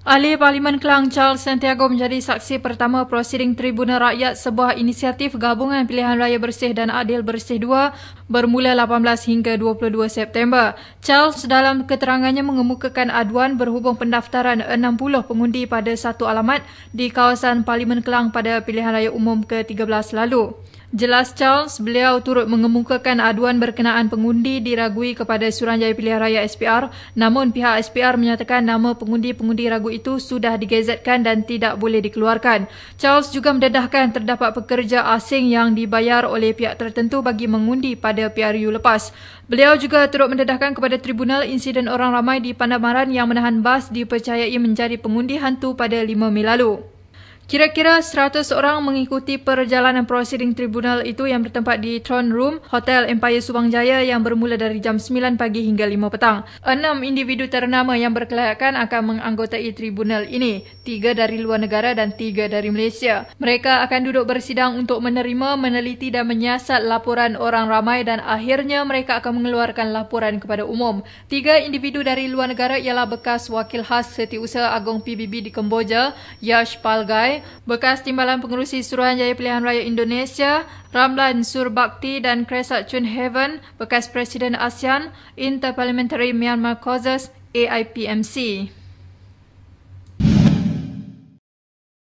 Ahli Parlimen Kelang Charles Santiago menjadi saksi pertama prosiding Tribunal Rakyat sebuah inisiatif gabungan pilihan raya bersih dan adil bersih dua bermula 18 hingga 22 September. Charles dalam keterangannya mengemukakan aduan berhubung pendaftaran 60 pengundi pada satu alamat di kawasan Parlimen Kelang pada pilihan raya umum ke-13 lalu. Jelas Charles, beliau turut mengemukakan aduan berkenaan pengundi diragui kepada Suruhanjaya Pilihan Raya SPR namun pihak SPR menyatakan nama pengundi-pengundi ragu itu sudah digazetkan dan tidak boleh dikeluarkan. Charles juga mendedahkan terdapat pekerja asing yang dibayar oleh pihak tertentu bagi mengundi pada pada PRU lepas. Beliau juga turut mendedahkan kepada tribunal insiden orang ramai di Pandamaran yang menahan bas dipercayai menjadi pengundi hantu pada 5 Mei lalu. Kira-kira 100 orang mengikuti perjalanan prosiding tribunal itu yang bertempat di Throne Room Hotel Empire Subang Jaya yang bermula dari jam 9 pagi hingga 5 petang. Enam individu ternama yang berkelayakan akan menganggotai tribunal ini, tiga dari luar negara dan tiga dari Malaysia. Mereka akan duduk bersidang untuk menerima, meneliti dan menyiasat laporan orang ramai dan akhirnya mereka akan mengeluarkan laporan kepada umum. Tiga individu dari luar negara ialah bekas wakil khas setiausaha agung PBB di Kemboja, Yash Palgai, bekas Timbalan Pengerusi Suruhanjaya Pilihan Raya Indonesia, Ramlan Surbakti dan Kresat Chun Heaven, bekas Presiden ASEAN, Interparliamentary Myanmar Causes, AIPMC.